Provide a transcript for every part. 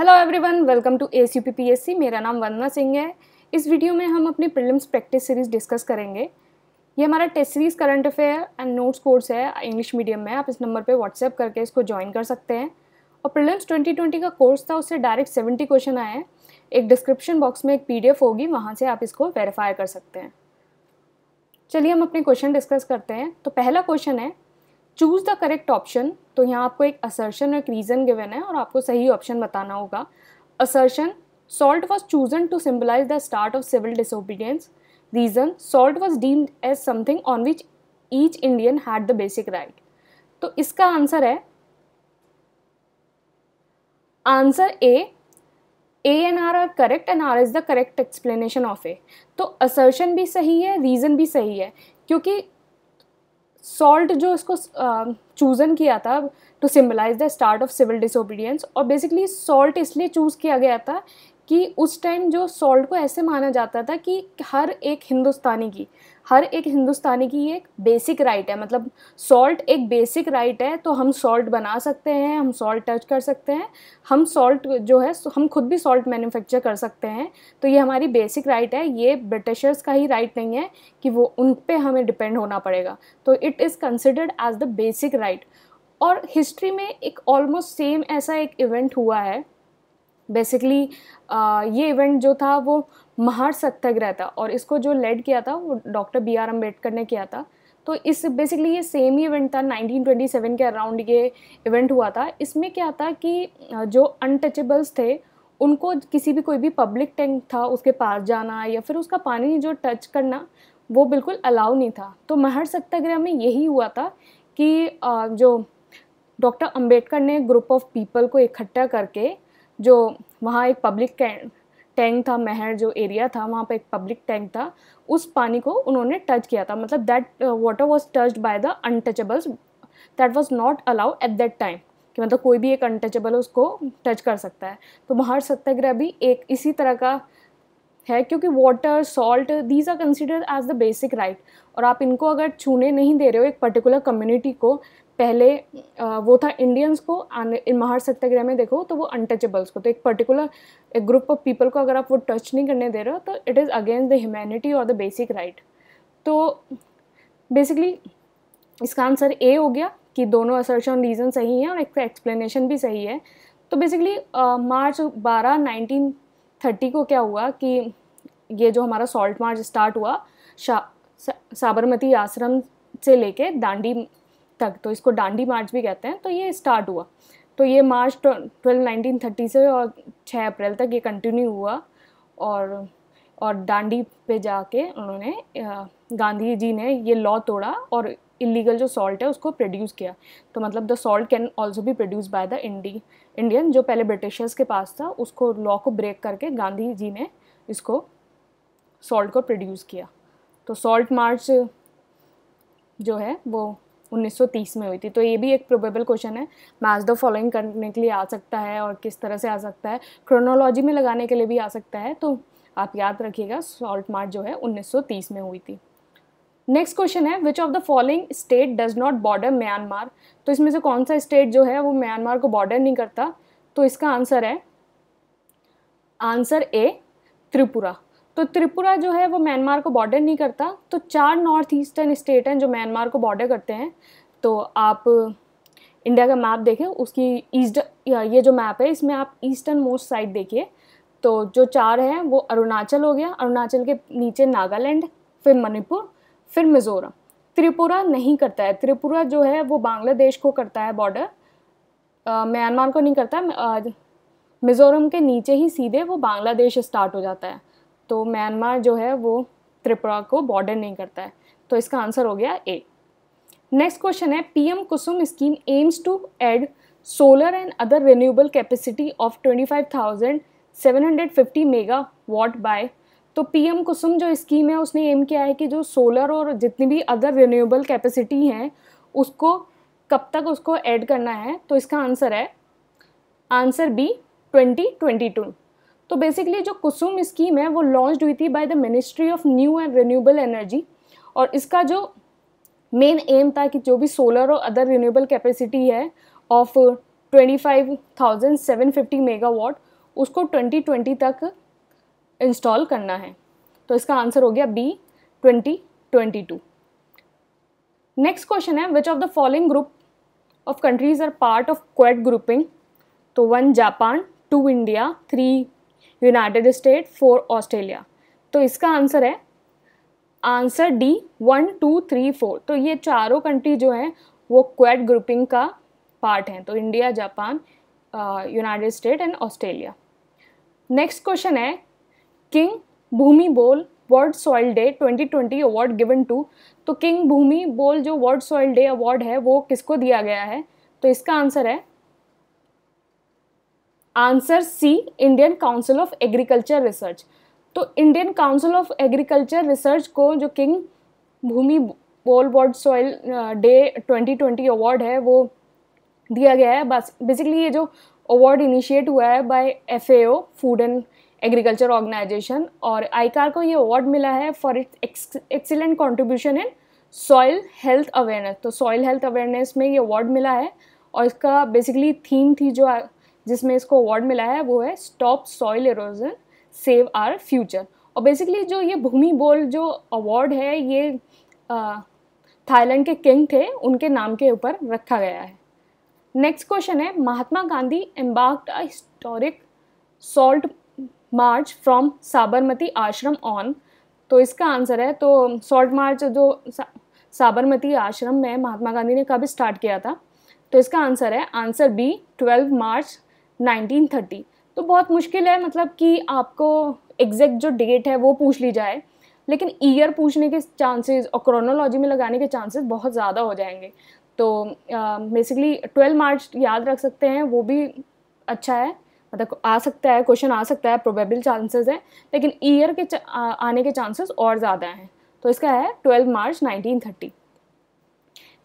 hello everyone welcome to a U P P S C मेरा नाम वंदना सिंह है इस वीडियो में हम अपनी प्रिलिम्स प्रैक्टिस सीरीज डिस्कस करेंगे ये हमारा test series current affair and notes course है इंग्लिश मीडियम में आप इस नंबर पे व्हाट्सएप करके इसको ज्वाइन कर सकते हैं और प्रिलिम्स 2020 का कोर्स था उससे डायरेक्ट सेवेंटी क्वेश्चन आए हैं एक डिस्क्रिप्शन बॉक्स में एक पी होगी वहाँ से आप इसको वेरीफाई कर सकते हैं चलिए हम अपने क्वेश्चन डिस्कस करते हैं तो पहला क्वेश्चन है चूज़ द करेक्ट ऑप्शन तो यहाँ आपको एक असर्शन और एक रीज़न गिवन है और आपको सही ऑप्शन बताना होगा assertion salt was chosen to symbolise the start of civil disobedience reason salt was deemed as something on which each Indian had the basic right तो इसका आंसर है answer A A and R are correct and R is the correct explanation of A तो assertion भी सही है reason भी सही है क्योंकि सॉल्ट जो इसको चूज़न किया था to symbolise the start of civil disobedience और बेसिकली सॉल्ट इसलिए चूज़ किया गया था कि उस टाइम जो सॉल्ट को ऐसे माना जाता था कि हर एक हिंदुस्तानी की हर एक हिंदुस्तानी की ये एक बेसिक राइट है मतलब सॉल्ट एक बेसिक राइट है तो हम सॉल्ट बना सकते हैं हम सॉल्ट टच कर सकते हैं हम सॉल्ट जो है हम खुद भी सॉल्ट मैन्युफैक्चर कर सकते हैं तो ये हमारी बेसिक राइट है ये ब्रिटिशर्स का ही राइट नहीं है कि वो उन पर हमें डिपेंड होना पड़ेगा तो it is considered as the basic right और हिस्ट्री में एक ऑलमोस्ट सेम ऐसा एक इवेंट हुआ है बेसिकली ये इवेंट जो था वो महार सत्याग्रह था और इसको जो लेड किया था वो डॉक्टर बी आर अम्बेडकर ने किया था तो इस बेसिकली ये सेम ही इवेंट था 1927 के अराउंड ये इवेंट हुआ था इसमें क्या था कि जो अनटचेबल्स थे उनको किसी भी कोई भी पब्लिक टैंक था उसके पास जाना या फिर उसका पानी जो टच करना वो बिल्कुल अलाउ नहीं था तो महर सत्याग्रह में यही हुआ था कि जो डॉक्टर अंबेडकर ने ग्रुप ऑफ पीपल को इकट्ठा करके जो वहाँ एक पब्लिक टैंक था महर जो एरिया था वहाँ पर एक पब्लिक टैंक था उस पानी को उन्होंने टच किया था मतलब that water was touched by the untouchables that was not allow at that time कि मतलब कोई भी एक अनटचेबल उसको टच कर सकता है तो महार सत्याग्रह भी एक इसी तरह का है क्योंकि water salt these are considered as the basic right और आप इनको अगर छूने नहीं दे रहे हो एक पर्टिकुलर कम्युनिटी को पहले वो था इंडियंस को आने महार सत्याग्रह में देखो तो वो अनटचेबल्स को तो एक पर्टिकुलर एक ग्रुप ऑफ पीपल को अगर आप वो टच नहीं करने दे रहे हो तो it is against the humanity और द बेसिक राइट तो बेसिकली इसका आंसर ए हो गया कि दोनों असर्शन रीज़न सही हैं और एक एक्सप्लेनेशन भी सही है तो बेसिकली मार्च बारह नाइनटीन थर्टी को क्या हुआ कि ये जो हमारा सॉल्ट मार्च स्टार्ट हुआ शा साबरमती आश्रम से लेके दांडी तक तो इसको डांडी मार्च भी कहते हैं तो ये स्टार्ट हुआ तो ये मार्च ट्वेल्व नाइनटीन थर्टी से और छः अप्रैल तक ये कंटिन्यू हुआ और और डांडी पे जाके उन्होंने गांधी जी ने ये लॉ तोड़ा और इलीगल जो सॉल्ट है उसको प्रोड्यूस किया तो मतलब द सॉल्ट कैन ऑल्सो भी प्रोड्यूस बाय द इंडी इंडियन जो पहले ब्रिटिशर्स के पास था उसको लॉ को ब्रेक करके गांधी जी ने इसको सॉल्ट को प्रोड्यूस किया तो सॉल्ट मार्च जो है वो 1930 में हुई थी तो ये भी एक प्रोबेबल क्वेश्चन है मैच द फॉलोइंग करने के लिए आ सकता है और किस तरह से आ सकता है क्रोनोलॉजी में लगाने के लिए भी आ सकता है तो आप याद रखिएगा सॉल्ट मार्ट जो है 1930 में हुई थी नेक्स्ट क्वेश्चन है which of the following state does not border Myanmar तो इसमें से कौन सा स्टेट जो है वो म्यांमार को बॉर्डर नहीं करता तो इसका आंसर है आंसर ए त्रिपुरा तो त्रिपुरा जो है वो म्यांमार को बॉर्डर नहीं करता तो चार नॉर्थ ईस्टर्न स्टेट हैं जो म्यांमार को बॉर्डर करते हैं तो आप इंडिया का मैप देखें उसकी ईस्ट ये जो मैप है इसमें आप ईस्टर्न मोस्ट साइड देखिए तो जो चार हैं वो अरुणाचल हो गया अरुणाचल के नीचे नागालैंड फिर मणिपुर फिर मिज़ोरम त्रिपुरा नहीं करता है त्रिपुरा जो है वो बांग्लादेश को करता है बॉर्डर म्यांमार को नहीं करता मिज़ोरम के नीचे ही सीधे वो बांग्लादेश स्टार्ट हो जाता है तो म्यांमार जो है वो त्रिपुरा को बॉर्डर नहीं करता है तो इसका आंसर हो गया ए नेक्स्ट क्वेश्चन है PM Kusum scheme aims to add solar and other renewable capacity of fifty megawatt by तो पीएम कुसुम जो स्कीम है उसने एम किया है कि जो सोलर और जितनी भी अदर रिन्यूएबल कैपेसिटी हैं उसको कब तक उसको ऐड करना है तो इसका आंसर है answer B twenty twenty two तो बेसिकली जो कुसुम स्कीम है वो लॉन्च हुई थी by the ministry of new and renewable energy और इसका जो मेन एम था कि जो भी सोलर और अदर रिन्यूएबल कैपेसिटी है ऑफ 25,750 मेगावाट उसको 2020 तक इंस्टॉल करना है तो इसका आंसर हो गया बी 2022 नेक्स्ट क्वेश्चन है which of the following group of countries are part of Quad grouping तो one Japan two India three United State four Australia तो इसका आंसर है answer D one two three four तो ये चारों country जो हैं वो क्वेड ग्रुपिंग का पार्ट हैं तो India Japan United State and Australia next question है King Bhumibol world soil day 2020 award given to तो किंग भूमि बोल जो वर्ल्ड सॉइल डे अवार्ड है वो किसको दिया गया है तो इसका आंसर है answer C Indian Council of Agriculture Research तो Indian Council of Agriculture Research को जो किंग भूमि बोल बॉर्ड सॉइल डे 2020 अवार्ड है वो दिया गया है बस बेसिकली ये जो अवार्ड इनिशिएट हुआ है by FAO food and agriculture organization और आईकार को ये अवार्ड मिला है for its excellent contribution in soil health awareness तो सॉइल हेल्थ अवेयरनेस में ये अवार्ड मिला है और इसका बेसिकली थीम थी जो जिसमें इसको अवार्ड मिला है वो है stop soil erosion save our future और बेसिकली जो ये भूमि बोल जो अवार्ड है ये थाईलैंड के किंग थे उनके नाम के ऊपर रखा गया है नेक्स्ट क्वेश्चन है Mahatma Gandhi embarked a historic salt march from Sabarmati Ashram on तो इसका आंसर है तो सॉल्ट मार्च जो साबरमती आश्रम में महात्मा गांधी ने कब स्टार्ट किया था तो इसका आंसर है आंसर बी 12 मार्च 1930 तो बहुत मुश्किल है मतलब कि आपको एग्जैक्ट जो डेट है वो पूछ ली जाए लेकिन ईयर पूछने के चांसेस और क्रोनोलॉजी में लगाने के चांसेस बहुत ज़्यादा हो जाएंगे तो बेसिकली ट्वेल्व मार्च याद रख सकते हैं वो भी अच्छा है मतलब आ सकता है क्वेश्चन आ सकता है प्रोबेबल चांसेस हैं लेकिन ईयर के आ, आने के चांसेस और ज़्यादा हैं तो इसका है twelve March 1930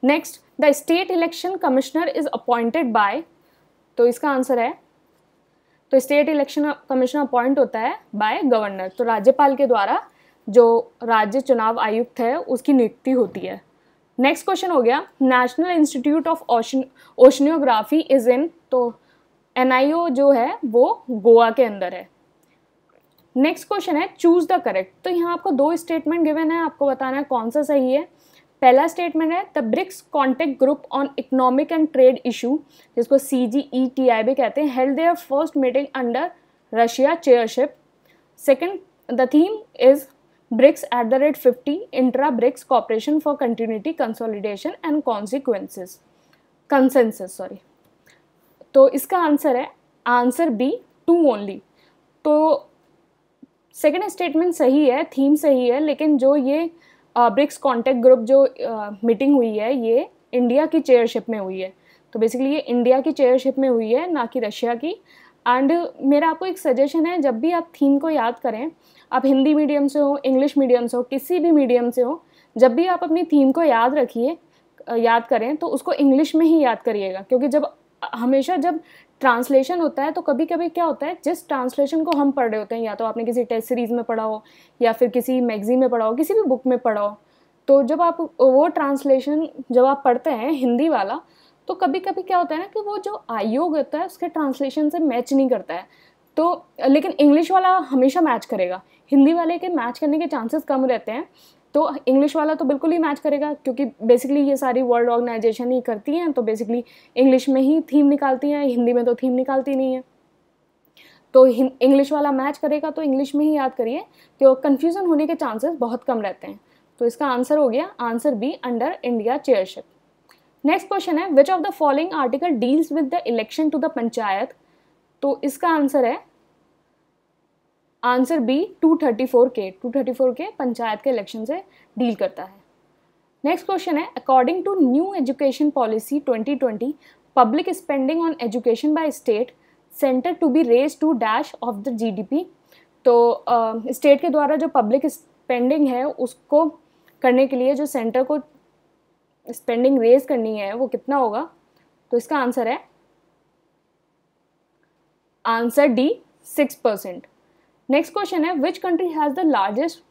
next the state election commissioner is appointed by तो इसका आंसर है तो स्टेट इलेक्शन कमीशन अपॉइंट होता है बाय गवर्नर तो राज्यपाल के द्वारा जो राज्य चुनाव आयुक्त है उसकी नियुक्ति होती है नेक्स्ट क्वेश्चन हो गया National Institute of Oceanography is in तो एन जो है वो गोवा के अंदर है नेक्स्ट क्वेश्चन है चूज द करेक्ट तो यहाँ आपको दो स्टेटमेंट गिवन है आपको बताना है कौन सा सही है पहला स्टेटमेंट है the BRICS contact group on economic and trade issue जिसको C G E T I भी कहते हैं held their first meeting under Russia chairship second the theme is BRICS at the rate fifty intra BRICS cooperation for continuity consolidation and consequences consensus sorry तो इसका answer है answer B two only तो second statement सही है theme सही है लेकिन जो ये uh, ब्रिक्स कॉन्टेक्ट ग्रुप जो मीटिंग uh, हुई है ये इंडिया की चेयरशिप में हुई है तो बेसिकली ये इंडिया की चेयरशिप में हुई है ना कि रशिया की एंड मेरा आपको एक सजेशन है जब भी आप थीम को याद करें आप हिंदी मीडियम से हो इंग्लिश मीडियम से हो किसी भी मीडियम से हो जब भी आप अपनी थीम को याद रखिए uh, याद करें तो उसको इंग्लिश में ही याद करिएगा क्योंकि जब हमेशा जब ट्रांसलेशन होता है तो कभी कभी क्या होता है जिस ट्रांसलेशन को हम पढ़ रहे होते हैं या तो आपने किसी टेस्ट सीरीज़ में पढ़ा हो या फिर किसी मैगजीन में पढ़ा हो किसी भी बुक में पढ़ा हो तो जब आप वो ट्रांसलेशन जब आप पढ़ते हैं हिंदी वाला तो कभी कभी क्या होता है ना कि वो जो आयोग होता है उसके ट्रांसलेशन से मैच नहीं करता है तो लेकिन इंग्लिश वाला हमेशा मैच करेगा हिंदी वाले के मैच करने के चांसेस कम रहते हैं तो इंग्लिश वाला तो बिल्कुल ही मैच करेगा क्योंकि बेसिकली ये सारी वर्ल्ड ऑर्गेनाइजेशन ही करती हैं तो बेसिकली इंग्लिश में ही थीम निकालती हैं हिंदी में तो थीम निकालती नहीं है तो इंग्लिश वाला मैच करेगा तो इंग्लिश में ही याद करिए तो कन्फ्यूज़न होने के चांसेस बहुत कम रहते हैं तो इसका आंसर हो गया answer B under India chairship next question है which of the following article deals with the election to the panchayat तो इसका आंसर है आंसर बी 234 के 234 के पंचायत के इलेक्शन से डील करता है नेक्स्ट क्वेश्चन है according to new education policy 2020 public spending on education by state centre to be raise to dash of the GDP तो स्टेट uh, के द्वारा जो पब्लिक स्पेंडिंग है उसको करने के लिए जो सेंटर को स्पेंडिंग रेज करनी है वो कितना होगा तो इसका आंसर है answer D six percent next question है which country has the largest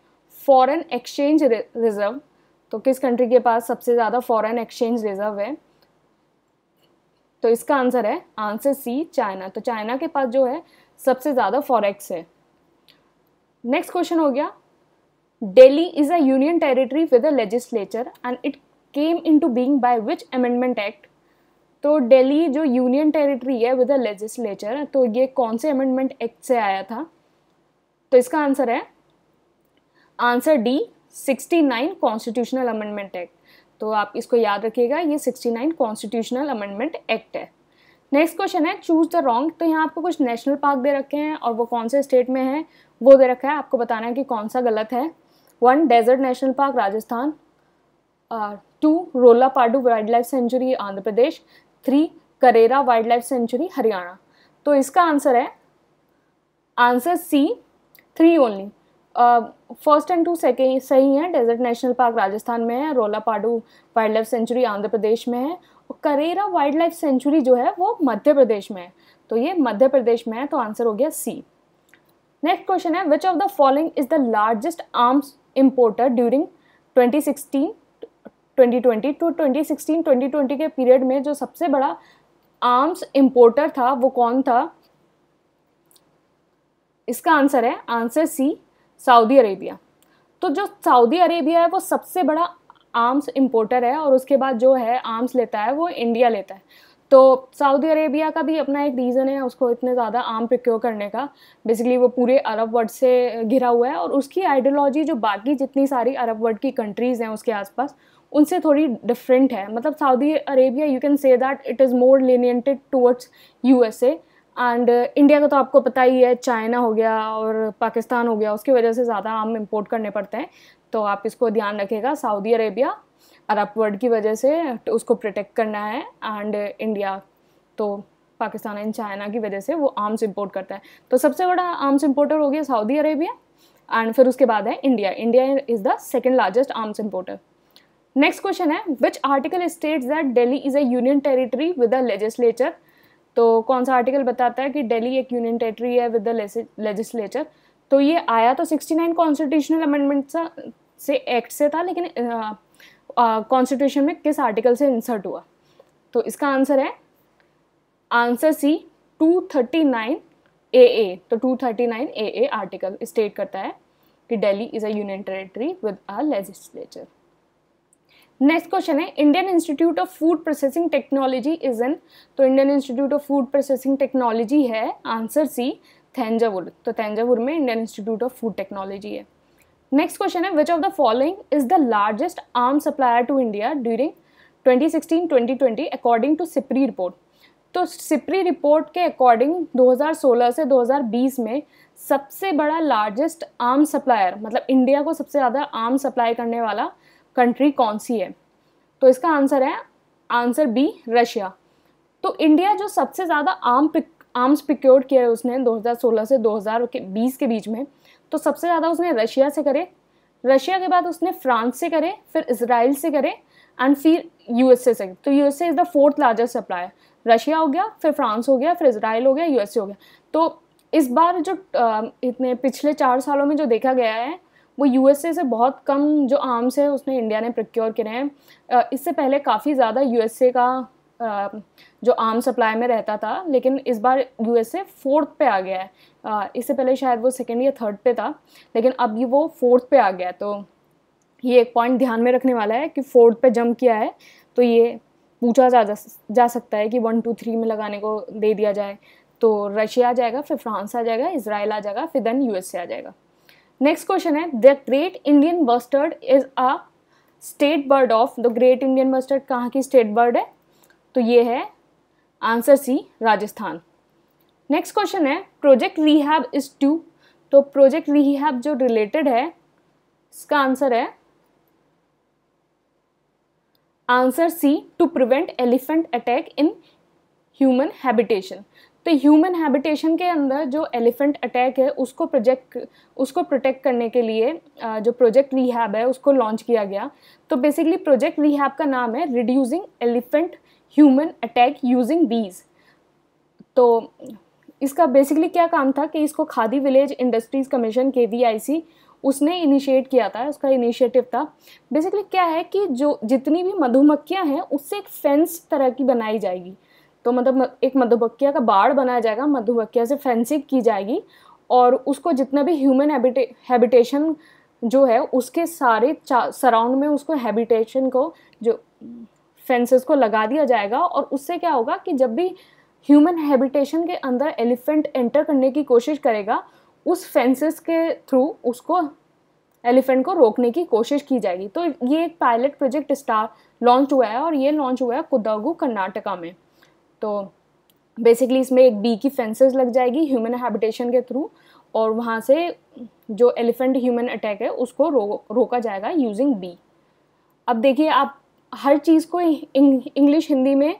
foreign exchange reserve तो किस कंट्री के पास सबसे ज़्यादा फॉरेन एक्सचेंज रिजर्व है तो इसका आंसर है आंसर सी चाइना तो चाइना के पास जो है सबसे ज़्यादा फॉरेक्स है नेक्स्ट क्वेश्चन हो गया Delhi is a union territory with a legislature and it came into being by which amendment act तो डेली जो यूनियन टेरिटरी है विद अ लेजिस्लेचर तो ये कौन से अमेंडमेंट एक्ट से आया था तो इसका आंसर है answer D 69 constitutional amendment act तो आप इसको याद रखिएगा ये 69 कॉन्स्टिट्यूशनल अमेंडमेंट एक्ट है नेक्स्ट क्वेश्चन है चूज द रॉन्ग तो यहाँ आपको कुछ नेशनल पार्क दे रखे हैं और वो कौन से स्टेट में है वो दे रखा है आपको बताना है कि कौन सा गलत है one desert national park Rajasthan two Rollapadu wildlife sanctuary Andhra Pradesh three Karera wildlife sanctuary Haryana तो इसका आंसर है answer C three only first and two second सही हैं डेजर्ट नेशनल पार्क राजस्थान में है Rollapadu wildlife sanctuary Andhra Pradesh में है और करेरा वाइल्ड लाइफ सेंचुरी जो है वो मध्य प्रदेश में है तो ये मध्य प्रदेश में है तो आंसर हो गया सी नेक्स्ट क्वेश्चन है which of the following is the largest arms importer during 2016 2020 to twenty twenty के पीरियड में जो सबसे बड़ा आर्म्स इम्पोर्टर था वो कौन था इसका आंसर है आंसर सी सऊदी अरेबिया तो जो सऊदी अरेबिया है वो सबसे बड़ा आर्म्स इम्पोर्टर है और उसके बाद जो है आर्म्स लेता है वो इंडिया लेता है तो सऊदी अरेबिया का भी अपना एक रीज़न है उसको इतने ज़्यादा आम प्रिक्योर करने का बेसिकली वो पूरे अरब वर्ल्ड से घिरा हुआ है और उसकी आइडियोलॉजी जो बाकी जितनी सारी अरब वर्ल्ड की कंट्रीज़ हैं उसके आसपास उनसे थोड़ी डिफरेंट है मतलब Saudi Arabia you can say that it is more lenient towards U S A and India uh, का तो आपको पता ही है चाइना हो गया और पाकिस्तान हो गया उसकी वजह से ज़्यादा आम इम्पोर्ट करने पड़ते हैं तो आप इसको ध्यान रखिएगा सऊदी अरेबिया अरब वर्ल्ड की वजह से तो उसको प्रोटेक्ट करना है एंड इंडिया uh, तो पाकिस्तान एंड चाइना की वजह से वो आर्म्स इम्पोर्ट करता है तो सबसे बड़ा आर्म्स इम्पोर्टर हो गया सऊदी अरेबिया एंड फिर उसके बाद है India India is the second largest arms importer next question है which article states that Delhi is a union territory with a legislature तो कौन सा आर्टिकल बताता है कि दिल्ली एक यूनियन टेरेटरी है विद द लेजिस्लेचर तो ये आया तो 69 कॉन्स्टिट्यूशनल अमेंडमेंट से एक्ट से था लेकिन कॉन्स्टिट्यूशन में किस आर्टिकल से इंसर्ट हुआ तो इसका आंसर है आंसर सी 239 ए ए तो 239 ए आर्टिकल स्टेट करता है कि Delhi is a union territory with a legislature next question है Indian Institute of Food Processing Technology is in तो Indian Institute of Food Processing Technology है आंसर सी थैंजावुर तो थैंजावुर में Indian Institute of Food Technology है next question है which of the following is the largest arm supplier to India during 2016-2020 according to SIPRI report तो SIPRI report के according 2016 से 2020 में सबसे बड़ा लार्जेस्ट आर्म सप्लायर मतलब इंडिया को सबसे ज़्यादा आर्म सप्लाई करने वाला कंट्री कौन सी है तो इसका आंसर है आंसर बी रशिया तो इंडिया जो सबसे ज़्यादा आर्म पिक आर्म्स प्रिक्योर किया है उसने 2016 से 2020 के बीच में तो सबसे ज़्यादा उसने रशिया से करे रशिया के बाद उसने फ्रांस से करे फिर इसराइल से करे एंड फिर यूएसए से तो USA is the fourth largest supplier Russia हो गया फिर फ्रांस हो गया फिर इसराइल हो गया यूएसए हो गया तो इस बार जो इतने पिछले चार सालों में जो देखा गया है वो यूएसए से बहुत कम जो आर्म्स है उसने इंडिया ने प्रक्योर करे हैं इससे पहले काफ़ी ज़्यादा यूएसए का जो आर्म सप्लाई में रहता था लेकिन इस बार यूएसए फोर्थ पे आ गया है इससे पहले शायद वो सेकेंड या थर्ड पे था लेकिन अब ये वो फोर्थ पे आ गया है तो ये एक पॉइंट ध्यान में रखने वाला है कि फोर्थ पे जंप किया है तो ये पूछा जा जा सकता है कि वन टू थ्री में लगाने को दे दिया जाए तो रशिया आ जाएगा फिर फ्रांस आ जाएगा इसराइल आ जाएगा फिर देन यूएसए आ जाएगा नेक्स्ट क्वेश्चन है the great Indian bustard is a state bird of the great Indian bustard कहाँ की स्टेट बर्ड है तो ये है answer C Rajasthan next question है प्रोजेक्ट रीहैब इज टू तो प्रोजेक्ट रीहैब जो रिलेटेड है इसका आंसर है answer C to prevent elephant attack in human habitation तो ह्यूमन हैबिटेशन के अंदर जो एलिफेंट अटैक है उसको प्रोजेक्ट उसको प्रोटेक्ट करने के लिए जो प्रोजेक्ट रिहैब है उसको लॉन्च किया गया तो बेसिकली प्रोजेक्ट रिहैब का नाम है reducing elephant human attack using bees तो इसका बेसिकली क्या काम था कि इसको Khadi village industries commission K V I C उसने इनिशिएट किया था उसका इनिशिएटिव था बेसिकली क्या है कि जो जितनी भी मधुमक्खियां हैं उससे एक फेंस तरह की बनाई जाएगी तो मतलब एक मधुमक्खिया का बाड़ बनाया जाएगा मधुमक्खिया से फेंसिंग की जाएगी और उसको जितना भी ह्यूमन हैबिटे हैबिटेशन जो है उसके सारे सराउंड में उसको हैबिटेशन को जो फेंसेस को लगा दिया जाएगा और उससे क्या होगा कि जब भी ह्यूमन हैबिटेशन के अंदर एलिफेंट एंटर करने की कोशिश करेगा उस फेंसेस के थ्रू उसको एलिफेंट को रोकने की कोशिश की जाएगी तो ये एक पायलट प्रोजेक्ट स्टार लॉन्च हुआ है और ये लॉन्च हुआ है कुदागू कर्नाटका में तो बेसिकली इसमें एक बी की फेंसेस लग जाएगी ह्यूमन हैबिटेशन के थ्रू और वहाँ से जो एलिफेंट ह्यूमन अटैक है उसको रो, रोका जाएगा यूजिंग बी अब देखिए आप हर चीज़ को इंग्लिश हिंदी में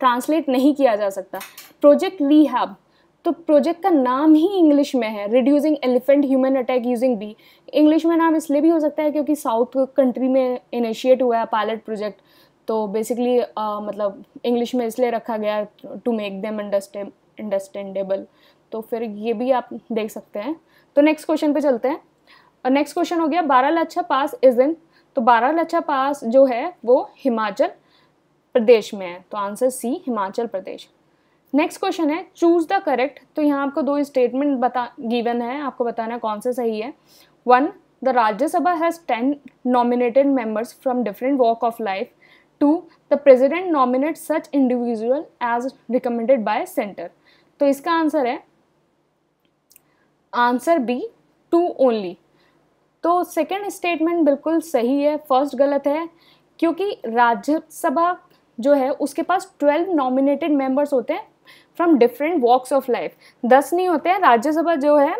ट्रांसलेट नहीं किया जा सकता प्रोजेक्ट रीहैब तो प्रोजेक्ट का नाम ही इंग्लिश में है reducing elephant human attack using bee English में नाम इसलिए भी हो सकता है क्योंकि साउथ कंट्री में इनिशिएट हुआ है पायलट प्रोजेक्ट तो बेसिकली uh, मतलब इंग्लिश में इसलिए रखा गया टू मेक देम अंडरस्टैंडेबल तो फिर ये भी आप देख सकते हैं तो नेक्स्ट क्वेश्चन पे चलते हैं नेक्स्ट क्वेश्चन हो गया बारह लच्छा पास इज इन तो बारह लच्छा पास जो है वो हिमाचल प्रदेश में है तो answer C Himachal Pradesh next question है चूज द करेक्ट तो यहाँ आपको दो स्टेटमेंट बता गिवन है आपको बताना है कौन सा सही है one the Rajya Sabha has ten nominated members from different walk of life two the president nominate such individual as recommended by centre तो इसका आंसर है आंसर बी टू ओनली तो सेकेंड स्टेटमेंट बिल्कुल सही है फर्स्ट गलत है क्योंकि राज्यसभा जो है उसके पास ट्वेल्व नॉमिनेटेड मेंबर्स होते हैं from different walks of life दस नहीं होते हैं राज्यसभा जो है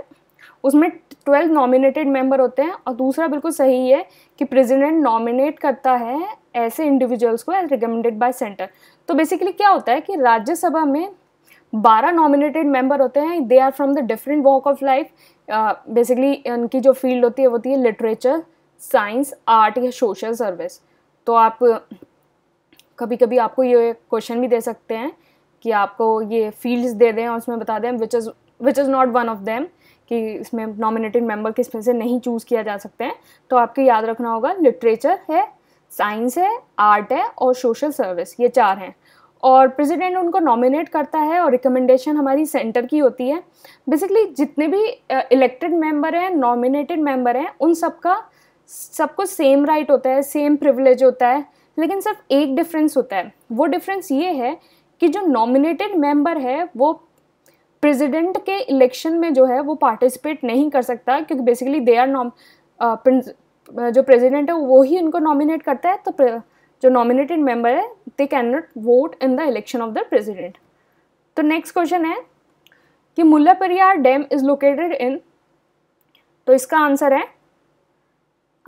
उसमें ट्वेल्व नॉमिनेटेड मेंबर होते हैं और दूसरा बिल्कुल सही है कि प्रेसिडेंट नॉमिनेट करता है ऐसे इंडिविजुअल्स को एज रिकमेंडेड बाय सेंटर तो बेसिकली क्या होता है कि राज्यसभा में बारह नॉमिनेटेड मेंबर होते हैं they are from the different walk of life basically इनकी जो फील्ड होती है वो होती है लिटरेचर साइंस आर्ट या सोशल सर्विस तो आप कभी कभी आपको ये क्वेश्चन भी दे सकते हैं कि आपको ये फील्ड्स दे दें और उसमें बता दें which is which is not one of them कि इसमें नॉमिनेटेड मेंबर किस में से नहीं चूज़ किया जा सकते हैं तो आपको याद रखना होगा लिटरेचर है साइंस है आर्ट है और सोशल सर्विस ये चार हैं और प्रेसिडेंट उनको नॉमिनेट करता है और रिकमेंडेशन हमारी सेंटर की होती है बेसिकली जितने भी इलेक्टेड मेंबर हैं नॉमिनेटेड मेंबर हैं उन सबका सबको सेम राइट होता है सेम प्रिविलेज होता है लेकिन सिर्फ एक डिफरेंस होता है वो डिफरेंस ये है कि जो नॉमिनेटेड मेंबर है वो प्रेसिडेंट के इलेक्शन में जो है वो पार्टिसिपेट नहीं कर सकता क्योंकि बेसिकली दे आर नॉम जो प्रेसिडेंट है वो ही उनको नॉमिनेट करता है तो जो नॉमिनेटेड मेंबर है they can not vote in the election of the president तो नेक्स्ट क्वेश्चन है कि परियार डैम इज लोकेटेड इन तो इसका आंसर है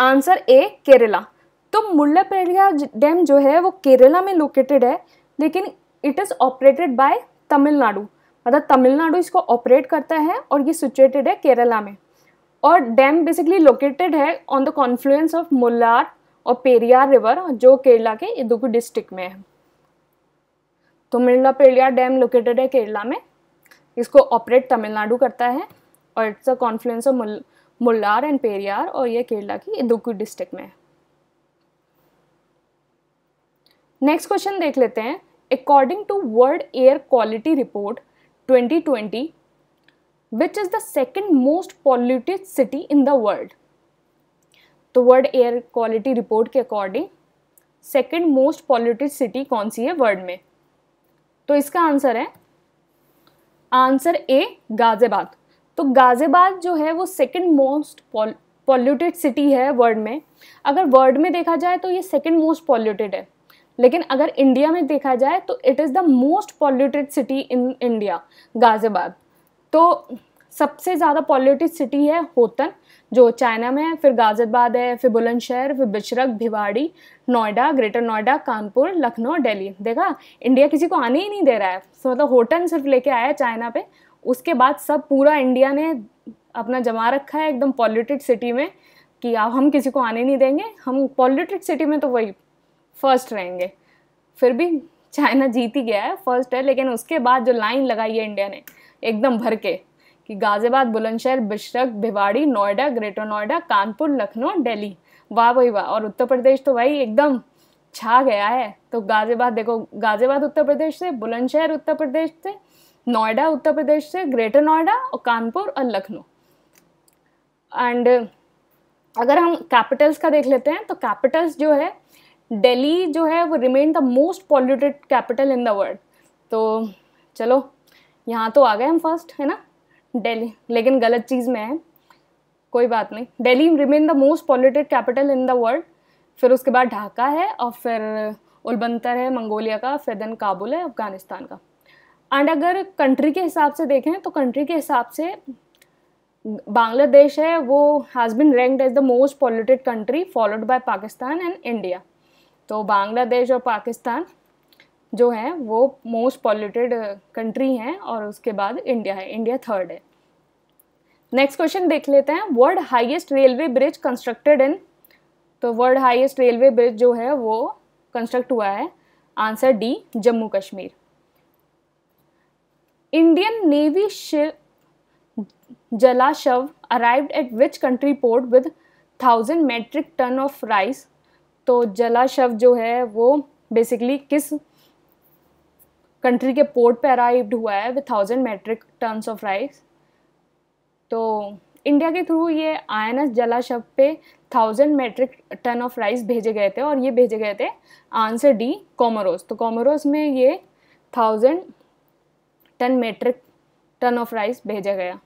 आंसर ए केरला तो मुल्लापेरियार डैम जो है वो केरला में लोकेटेड है लेकिन it is operated by Tamil Nadu मतलब तमिलनाडु इसको ऑपरेट करता है और ये सिचुएटेड है केरला में और डैम बेसिकली लोकेटेड है on the confluence of Mullar और पेरियार रिवर जो केरला के इदुगु डिस्ट्रिक्ट में है तो मिर्ला पेरियार डैम लोकेटेड है केरला में इसको ऑपरेट तमिलनाडु करता है और it's a confluence of Mullar and Periyar और ये केरला की इदुगु डिस्ट्रिक्ट में है नेक्स्ट क्वेश्चन देख लेते हैं according to world air quality report 2020 which is the second most polluted city in the world तो वर्ल्ड एयर क्वालिटी रिपोर्ट के according second most polluted city कौन सी है वर्ल्ड में तो इसका आंसर है आंसर ए गाज़ियाबाद तो गाज़ियाबाद जो है वो सेकेंड मोस्ट पॉल्यूटेड सिटी है वर्ल्ड में अगर वर्ल्ड में देखा जाए तो ये सेकेंड मोस्ट पॉल्यूटेड है लेकिन अगर इंडिया में देखा जाए तो it is the most polluted city in India Ghaziabad तो सबसे ज़्यादा पॉल्यूटेड सिटी है होतन जो चाइना में है फिर गाज़ियाबाद है फिर बुलंदशहर फिर बिचरक भिवाड़ी नोएडा ग्रेटर नोएडा कानपुर लखनऊ दिल्ली देखा इंडिया किसी को आने ही नहीं दे रहा है तो मतलब होटन सिर्फ लेके आया है चाइना पे उसके बाद सब पूरा इंडिया ने अपना जमा रखा है एकदम पॉल्यूटेड सिटी में कि अब हम किसी को आने नहीं देंगे हम पॉल्यूटेड सिटी में तो वही फर्स्ट रहेंगे फिर भी चाइना जीत ही गया है फर्स्ट है लेकिन उसके बाद जो लाइन लगाई है इंडिया ने एकदम भर के कि गाज़ियाबाद बुलंदशहर बिशरक भिवाड़ी नोएडा ग्रेटर नोएडा कानपुर लखनऊ दिल्ली वाह भाई वाह और उत्तर प्रदेश तो भाई एकदम छा गया है तो गाज़ियाबाद देखो गाज़ियाबाद उत्तर प्रदेश से बुलंदशहर उत्तर प्रदेश से नोएडा उत्तर प्रदेश से ग्रेटर नोएडा और कानपुर और लखनऊ एंड अगर हम कैपिटल्स का देख लेते हैं तो कैपिटल्स जो है दिल्ली जो है वो remain the most polluted capital in the world तो चलो यहाँ तो आ गए हम फर्स्ट है ना डेली लेकिन गलत चीज़ में है कोई बात नहीं Delhi remains the most polluted capital in the world फिर उसके बाद ढाका है और फिर उलबंतर है मंगोलिया का फिर देन काबुल है अफ़गानिस्तान का एंड अगर कंट्री के हिसाब से देखें तो कंट्री के हिसाब से बांग्लादेश है वो has been ranked as the most polluted country followed by Pakistan and India तो बांग्लादेश और पाकिस्तान जो हैं वो मोस्ट पॉल्यूटेड कंट्री हैं और उसके बाद इंडिया है इंडिया थर्ड है नेक्स्ट क्वेश्चन देख लेते हैं world highest railway bridge constructed in तो वर्ल्ड हाईएस्ट रेलवे ब्रिज जो है वो कंस्ट्रक्ट हुआ है answer D Jammu Kashmir Indian navy ship Jalashwa arrived at which country port with thousand metric ton of rice तो जलाशव जो है वो बेसिकली किस कंट्री के पोर्ट पर अराइव्ड हुआ है with thousand metric tons of rice तो इंडिया के थ्रू ये आई एन एस जलाशव पे thousand metric ton of rice भेजे गए थे और ये भेजे गए थे आंसर डी कॉमरोस तो कॉमरोस में ये thousand ton metric ton of rice भेजा गया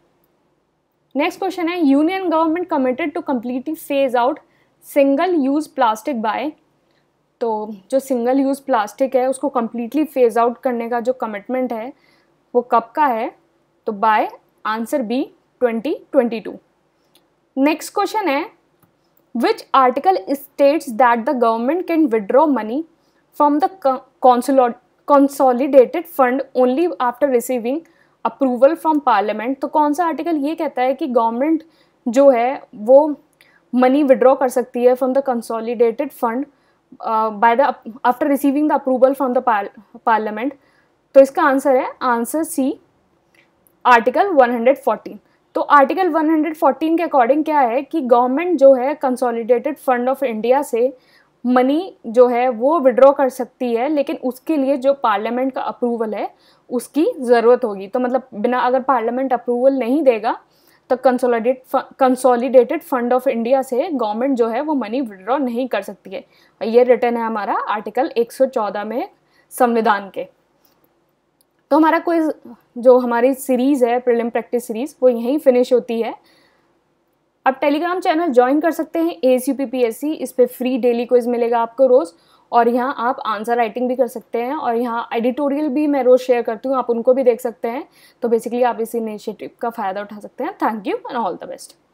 नेक्स्ट क्वेश्चन है union government committed to completely phase out single use plastic by तो जो सिंगल यूज़ प्लास्टिक है उसको कम्प्लीटली फेज़ आउट करने का जो कमिटमेंट है वो कब का है तो by answer B 2022 next question है which article states that the government can withdraw money from the consolidated fund only after receiving approval from parliament तो कौन सा आर्टिकल ये कहता है कि गवर्नमेंट जो है वो मनी विड्रॉ कर सकती है from the consolidated fund uh, by the after receiving the approval from the par, parliament तो इसका आंसर है आंसर सी आर्टिकल 114 तो आर्टिकल 114 के अकॉर्डिंग क्या है कि गवर्नमेंट जो है कंसोलिडेटेड फंड ऑफ इंडिया से मनी जो है वो विड्रॉ कर सकती है लेकिन उसके लिए जो पार्लियामेंट का अप्रूवल है उसकी ज़रूरत होगी तो मतलब बिना अगर पार्लियामेंट अप्रूवल नहीं देगा तो consolidate consolidated fund of India से गवर्नमेंट जो है वो मनी विड्रॉ नहीं कर सकती है ये रिटर्न है हमारा आर्टिकल 114 में संविधान के तो हमारा कोई जो हमारी सीरीज़ है प्रिलिम प्रैक्टिस सीरीज़ वो यहीं फिनिश होती है आप टेलीग्राम चैनल ज्वाइन कर सकते हैं A C P P S C इस पर फ्री डेली क्विज मिलेगा आपको रोज़ और यहाँ आप आंसर राइटिंग भी कर सकते हैं और यहाँ एडिटोरियल भी मैं रोज़ शेयर करती हूँ आप उनको भी देख सकते हैं तो बेसिकली आप इस इनिशिएटिव का फ़ायदा उठा सकते हैं thank you and all the best